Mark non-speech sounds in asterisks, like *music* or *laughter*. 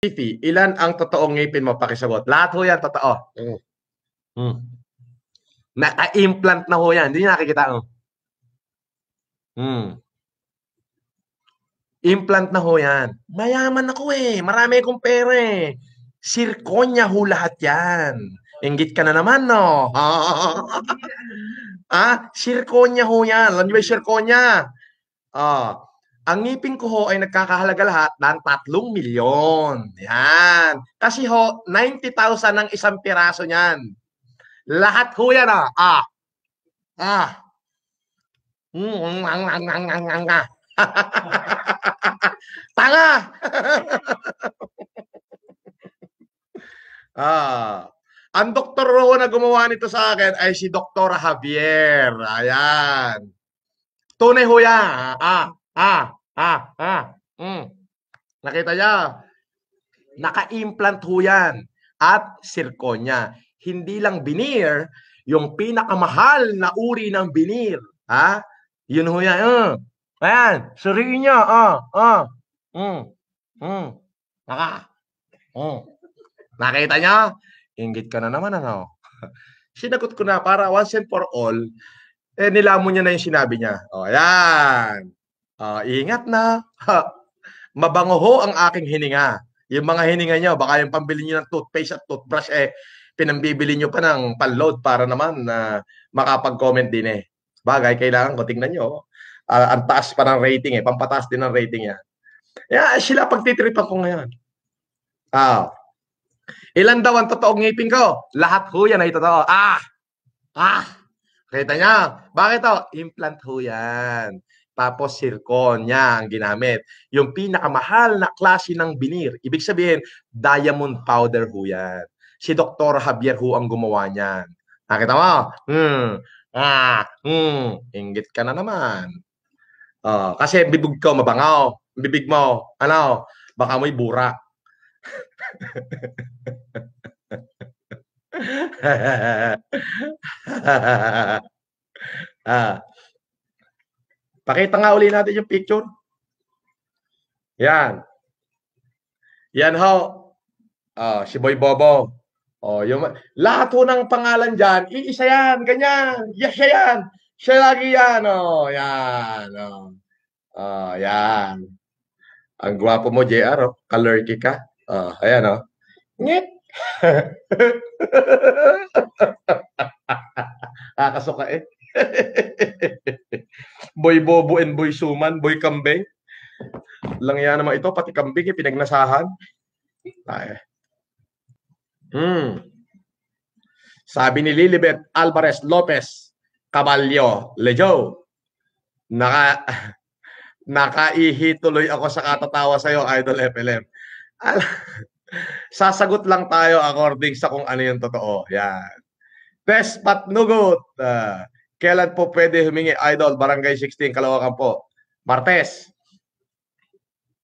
Titi, ilan ang totoong ngipin mo? Pakisagot. Lahat ho yan, totoo. Mm. Mm. Naka-implant na ho yan. Hindi niya nakikita. Oh. Mm. Implant na ho yan. Mayaman ako eh. Marami kong pera eh. Sirkonya ho lahat yan. Ingit ka na naman, no? *laughs* ah, sirkonya ho yan. Alam niyo ba yung sirkonya? Ah, ang ngipin ko ho ay nagkakahalaga lahat ng 3 milyon. Yan. Kasi ho, 90,000 ang isang piraso niyan. Lahat ho yan ah. Ah. Ah. Mm, ang, ang, ang, Tanga! *laughs* ah. Ang doktor ho na gumawa nito sa akin ay si Dr. Javier. Ayan. Tunay ho yan. Ah, ah. ah. Ha? Ha? Mm. Nakita niya? Naka-implant ho yan. At zirconia. Hindi lang veneer, yung pinakamahal na uri ng veneer. Ha? Yun ho yan. Uh. Ayan, suriin niya. Ah, oh, ah. Oh. Mm. Mm. Naka. Mm. Nakita niya? Ingit ka na naman, ano? *laughs* Sinagot ko na para once and for all, eh, nilamon niya na yung sinabi niya. O, oh, ayan. Uh, ingat na. Ha. Mabango ho ang aking hininga. Yung mga hininga nyo, baka yung pambili nyo ng toothpaste at toothbrush, eh, pinambibili nyo pa ng panload para naman na uh, makapag-comment din eh. Bagay, kailangan ko, tingnan nyo. Uh, oh. ah, ang taas pa ng rating eh. Pampataas din ng rating yan. Yeah, sila pagtitripan ko ngayon. Ah. Ilan daw ang totoong ngipin ko? Lahat ho yan ay totoo. Ah! Ah! Kita niya. Bakit to? Implant ho yan tapos zirconia ang ginamit. Yung pinakamahal na klase ng binir. Ibig sabihin, diamond powder ho yan. Si Dr. Javier ho ang gumawa niyan. Nakita mo? Hmm. Ah, hmm. Ingit ka na naman. Oh, kasi bibig ko mabangaw. Bibig mo, ano, baka mo'y bura. *laughs* ah, Pakita nga uli natin yung picture. Yan. Yan ho. Oh, si Boy Bobo. Oh, yung lahat ho ng pangalan diyan, iisa yan, ganyan. Yes, siya yan. Siya lagi yan, oh. Yan, oh. Oh, yan. Ang gwapo mo, JR, oh. Kalurky ka. Oh, ayan, oh. Ngit. *laughs* Kakasuka eh. *laughs* Boy Bobo and Boy Suman, Boy Kambing. Lang yan naman ito, pati kambing, eh, pinagnasahan. Ay. Hmm. Sabi ni Lilibet Alvarez Lopez, Caballo, Lejo, naka, *laughs* nakaihituloy ako sa katatawa sa iyo, Idol FLM. Al- *laughs* Sasagot lang tayo according sa kung ano yung totoo. Yan. Best patnugot. Uh, Kailan po pwede humingi idol barangay 16 Kalawakan po? Martes.